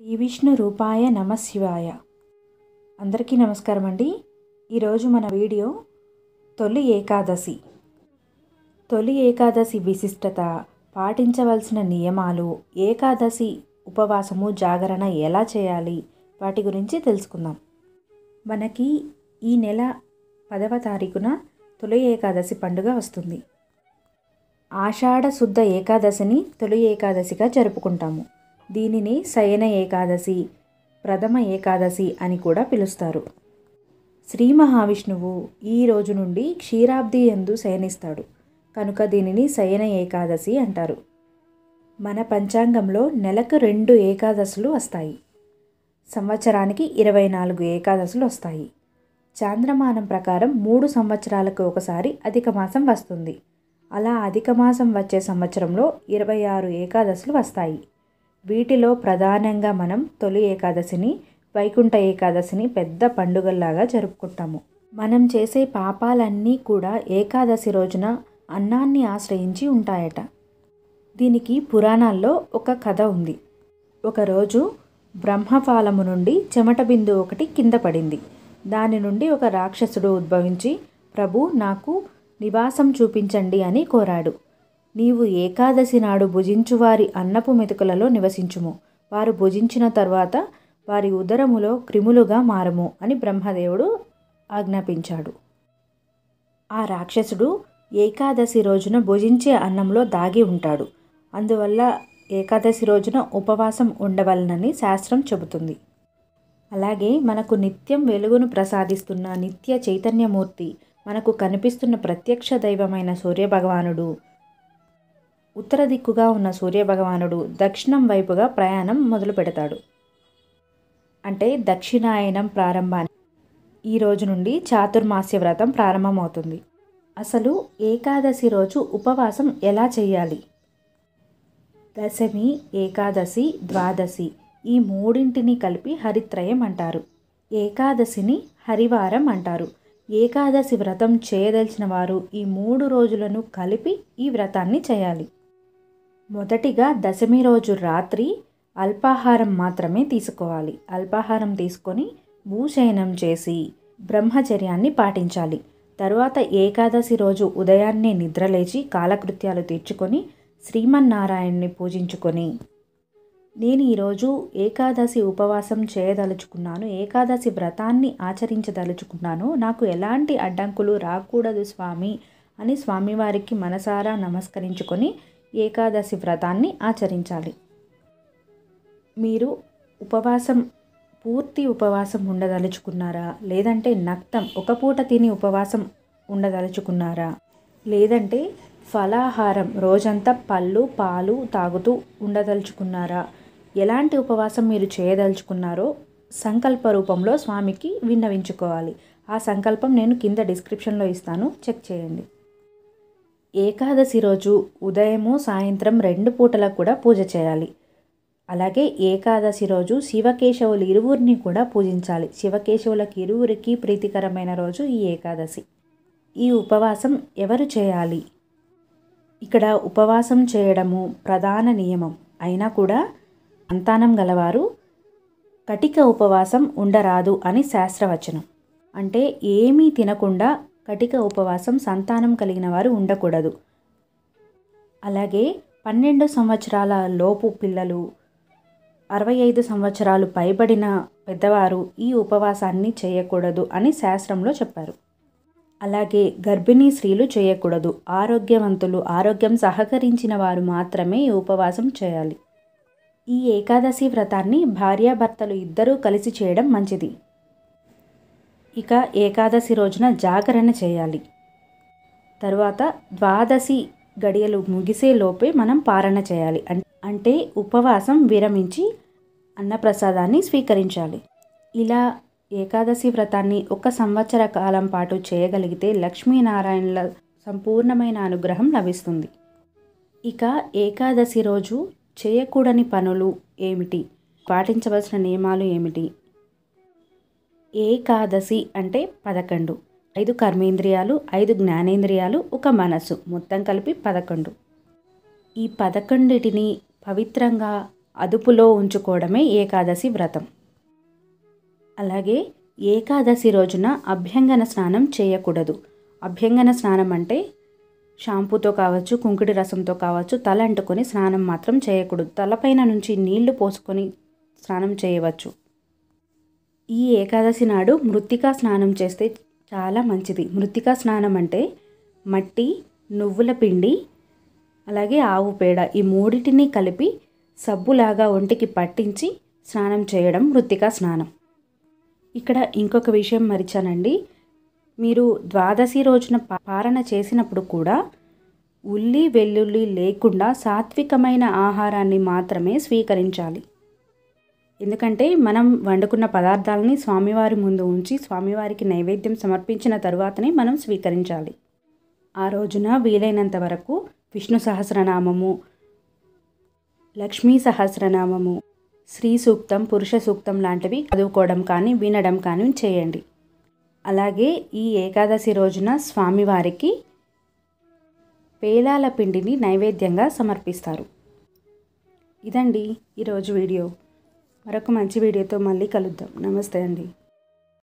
శ్రీ విష్ణు రూపాయ నమ శివాయ అందరికీ నమస్కారం అండి ఈరోజు మన వీడియో తొలి ఏకాదశి తొలి ఏకాదశి విశిష్టత పాటించవలసిన నియమాలు ఏకాదశి ఉపవాసము జాగరణ ఎలా చేయాలి వాటి గురించి తెలుసుకుందాం మనకి ఈ నెల పదవ తారీఖున తొలి ఏకాదశి పండుగ వస్తుంది ఆషాఢ శుద్ధ ఏకాదశిని తొలి ఏకాదశిగా జరుపుకుంటాము దీనిని శయన ఏకాదశి ప్రథమ ఏకాదశి అని కూడా పిలుస్తారు శ్రీ మహావిష్ణువు ఈ రోజు నుండి క్షీరాబ్ది ఎందు శయనిస్తాడు కనుక దీనిని శయన ఏకాదశి అంటారు మన పంచాంగంలో నెలకు రెండు ఏకాదశులు వస్తాయి సంవత్సరానికి ఇరవై నాలుగు ఏకాదశులు వస్తాయి చాంద్రమానం ప్రకారం మూడు సంవత్సరాలకు ఒకసారి అధిక మాసం వస్తుంది అలా అధిక మాసం వచ్చే సంవత్సరంలో ఇరవై ఆరు ఏకాదశులు వస్తాయి వీటిలో ప్రధానంగా మనం తొలి ఏకాదశిని వైకుంఠ ఏకాదశిని పెద్ద పండుగల్లాగా జరుపుకుంటాము మనం చేసే పాపాలన్నీ కూడా ఏకాదశి రోజున అన్నాన్ని ఆశ్రయించి ఉంటాయట దీనికి పురాణాల్లో ఒక కథ ఉంది ఒకరోజు బ్రహ్మఫాలము నుండి చెమట బిందు ఒకటి కింద పడింది దాని నుండి ఒక రాక్షసుడు ఉద్భవించి ప్రభు నాకు నివాసం చూపించండి అని కోరాడు నీవు ఏకాదశి నాడు భుజించువారి అన్నపు మెతుకులలో నివసించుము వారు భుజించిన తర్వాత వారి ఉదరములో క్రిములుగా మారము అని బ్రహ్మదేవుడు ఆజ్ఞాపించాడు ఆ రాక్షసుడు ఏకాదశి రోజున భుజించే అన్నంలో దాగి ఉంటాడు అందువల్ల ఏకాదశి రోజున ఉపవాసం ఉండవలనని శాస్త్రం చెబుతుంది అలాగే మనకు నిత్యం వెలుగును ప్రసాదిస్తున్న నిత్య చైతన్యమూర్తి మనకు కనిపిస్తున్న ప్రత్యక్ష దైవమైన సూర్యభగవానుడు ఉత్తర దిక్కుగా ఉన్న సూర్యభగవానుడు దక్షిణం వైపుగా ప్రయాణం మొదలు పెడతాడు అంటే దక్షిణాయనం ప్రారంభాన్ని ఈ రోజు నుండి చాతుర్మాస్య వ్రతం ప్రారంభమవుతుంది అసలు ఏకాదశి రోజు ఉపవాసం ఎలా చేయాలి దశమి ఏకాదశి ద్వాదశి ఈ మూడింటిని కలిపి హరిత్రయం అంటారు ఏకాదశిని హరివారం అంటారు ఏకాదశి వ్రతం చేయదలిచిన వారు ఈ మూడు రోజులను కలిపి ఈ వ్రతాన్ని చేయాలి మొదటిగా దశమి రోజు రాత్రి అల్పాహారం మాత్రమే తీసుకోవాలి అల్పాహారం తీసుకొని భూశయనం చేసి బ్రహ్మచర్యాన్ని పాటించాలి తరువాత ఏకాదశి రోజు ఉదయాన్నే నిద్రలేచి కాలకృత్యాలు తీర్చుకొని శ్రీమన్నారాయణ్ణి పూజించుకొని నేను ఈరోజు ఏకాదశి ఉపవాసం చేయదలుచుకున్నాను ఏకాదశి వ్రతాన్ని ఆచరించదలుచుకున్నాను నాకు ఎలాంటి అడ్డంకులు రాకూడదు స్వామి అని స్వామివారికి మనసారా నమస్కరించుకొని ఏకాదశి వ్రతాన్ని ఆచరించాలి మీరు ఉపవాసం పూర్తి ఉపవాసం ఉండదలుచుకున్నారా లేదంటే నక్తం ఒక పూట తిని ఉపవాసం ఉండదలుచుకున్నారా లేదంటే ఫలాహారం రోజంతా పళ్ళు పాలు తాగుతూ ఉండదలుచుకున్నారా ఎలాంటి ఉపవాసం మీరు చేయదలుచుకున్నారో సంకల్ప రూపంలో స్వామికి విన్నవించుకోవాలి ఆ సంకల్పం నేను కింద డిస్క్రిప్షన్లో ఇస్తాను చెక్ చేయండి ఏకాదశి రోజు ఉదయము సాయంత్రం రెండు పూటలకు కూడా పూజ చేయాలి అలాగే ఏకాదశి రోజు శివకేశవులు ఇరువురిని కూడా పూజించాలి శివకేశవులకు ఇరువురికి ప్రీతికరమైన రోజు ఈ ఏకాదశి ఈ ఉపవాసం ఎవరు చేయాలి ఇక్కడ ఉపవాసం చేయడము ప్రధాన నియమం అయినా కూడా సంతానం గలవారు కటిక ఉపవాసం ఉండరాదు అని శాస్త్రవచనం అంటే ఏమీ తినకుండా కటిక ఉపవాసం సంతానం కలిగిన వారు ఉండకూడదు అలాగే పన్నెండు సంవత్సరాల లోపు పిల్లలు అరవై ఐదు సంవత్సరాలు పైబడిన పెద్దవారు ఈ ఉపవాసాన్ని చేయకూడదు అని శాస్త్రంలో చెప్పారు అలాగే గర్భిణీ స్త్రీలు చేయకూడదు ఆరోగ్యవంతులు ఆరోగ్యం సహకరించిన వారు మాత్రమే ఈ ఉపవాసం చేయాలి ఈ ఏకాదశి వ్రతాన్ని భార్యాభర్తలు ఇద్దరూ కలిసి చేయడం మంచిది ఇక ఏకాదశి రోజున జాగరణ చేయాలి తర్వాత ద్వాదశి గడియలు ముగిసే లోపే మనం పారణ చేయాలి అంటే ఉపవాసం విరమించి అన్నప్రసాదాన్ని స్వీకరించాలి ఇలా ఏకాదశి వ్రతాన్ని ఒక సంవత్సర కాలం పాటు చేయగలిగితే లక్ష్మీనారాయణల సంపూర్ణమైన అనుగ్రహం లభిస్తుంది ఇక ఏకాదశి రోజు చేయకూడని పనులు ఏమిటి పాటించవలసిన నియమాలు ఏమిటి ఏకాదశి అంటే పదకొండు ఐదు కర్మేంద్రియాలు ఐదు జ్ఞానేంద్రియాలు ఒక మనసు మొత్తం కలిపి పదకొండు ఈ పదకొండిటిని పవిత్రంగా అదుపులో ఉంచుకోవడమే ఏకాదశి వ్రతం అలాగే ఏకాదశి రోజున అభ్యంగన స్నానం చేయకూడదు అభ్యంగన స్నానం అంటే షాంపూతో కావచ్చు కుంకుడి రసంతో కావచ్చు తల అంటుకొని స్నానం మాత్రం చేయకూడదు తలపైన నుంచి నీళ్లు పోసుకొని స్నానం చేయవచ్చు ఈ ఏకాదశి నాడు మృత్తికా స్నానం చేస్తే చాలా మంచిది మృత్తికా స్నానం అంటే మట్టి నువ్వుల పిండి అలాగే ఆవు పేడ ఈ మూడిటిని కలిపి సబ్బులాగా ఒంటికి పట్టించి స్నానం చేయడం మృత్తికా స్నానం ఇక్కడ ఇంకొక విషయం మరిచానండి మీరు ద్వాదశి రోజున పారణ చేసినప్పుడు కూడా ఉల్లి వెల్లుల్లి లేకుండా సాత్వికమైన ఆహారాన్ని మాత్రమే స్వీకరించాలి ఎందుకంటే మనం వండుకున్న పదార్థాలని స్వామివారి ముందు ఉంచి స్వామివారికి నైవేద్యం సమర్పించిన తరువాతనే మనం స్వీకరించాలి ఆ రోజున వీలైనంత వరకు విష్ణు సహస్రనామము లక్ష్మీ సహస్రనామము శ్రీ సూక్తం పురుష సూక్తం లాంటివి చదువుకోవడం కానీ వినడం కానీ చేయండి అలాగే ఈ ఏకాదశి రోజున స్వామివారికి పేలాల పిండిని నైవేద్యంగా సమర్పిస్తారు ఇదండి ఈరోజు వీడియో మరొక మంచి వీడియోతో మళ్ళీ కలుద్దాం నమస్తే అండి